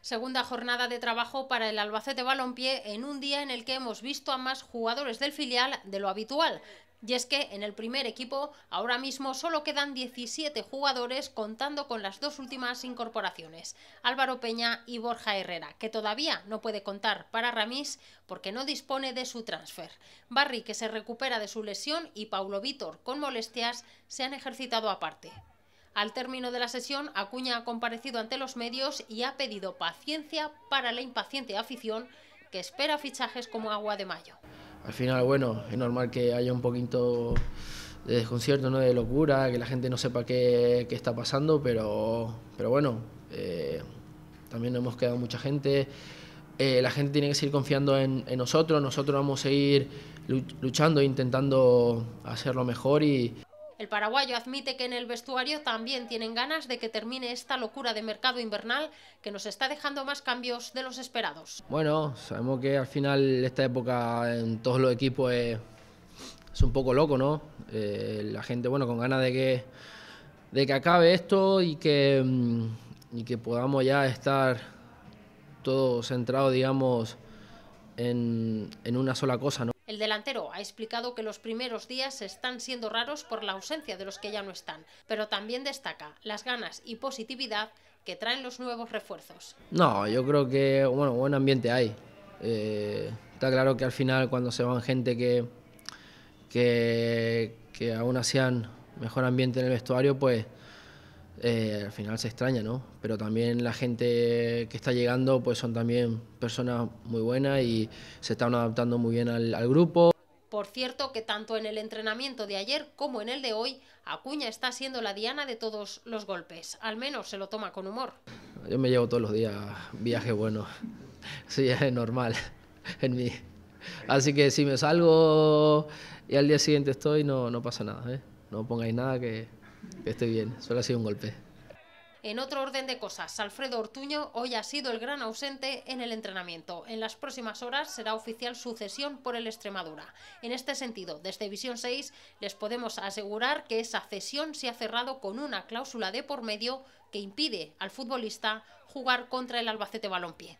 segunda jornada de trabajo para el Albacete Balompié en un día en el que hemos visto a más jugadores del filial de lo habitual. Y es que en el primer equipo ahora mismo solo quedan 17 jugadores contando con las dos últimas incorporaciones, Álvaro Peña y Borja Herrera, que todavía no puede contar para Ramís porque no dispone de su transfer. Barry, que se recupera de su lesión, y Paulo Vítor, con molestias, se han ejercitado aparte. Al término de la sesión, Acuña ha comparecido ante los medios y ha pedido paciencia para la impaciente afición que espera fichajes como agua de mayo. Al final, bueno, es normal que haya un poquito de desconcierto, ¿no? de locura, que la gente no sepa qué, está pasando, pero, pero bueno, eh, también hemos quedado mucha gente. Eh, la gente tiene que seguir confiando en, nosotros, nosotros vamos a seguir luchando, e intentando hacerlo mejor y... El paraguayo admite que en el vestuario también tienen ganas de que termine esta locura de mercado invernal que nos está dejando más cambios de los esperados. Bueno, sabemos que al final esta época en todos los equipos es, un poco loco, ¿no? Eh, la gente, bueno, con ganas de que, de que acabe esto y que, mm, y que podamos ya estar todos centrados, digamos, en, en una sola cosa, ¿no? delantero ha explicado que los primeros días están siendo raros por la ausencia de los que ya no están, pero también destaca las ganas y positividad que traen los nuevos refuerzos. No, yo creo que bueno, buen ambiente hay. Eh, está claro que al final cuando se van gente que, que, que aún hacían mejor ambiente en el vestuario, pues eh, al final se extraña, ¿no? Pero también la gente que está llegando pues son también personas muy buenas y se están adaptando muy bien al, grupo. Por cierto que tanto en el entrenamiento de ayer como en el de hoy, Acuña está siendo la diana de todos los golpes. Al menos se lo toma con humor. Yo me llevo todos los días viajes buenos. Sí, es normal en mí. Así que si me salgo y al día siguiente estoy, no, no pasa nada. ¿eh? No pongáis nada que estoy bien, solo ha sido un golpe. En otro orden de cosas, Alfredo Ortuño hoy ha sido el gran ausente en el entrenamiento. En las próximas horas será oficial su cesión por el Extremadura. En este sentido, desde Visión 6 les podemos asegurar que esa cesión se ha cerrado con una cláusula de por medio que impide al futbolista jugar contra el Albacete Balompié.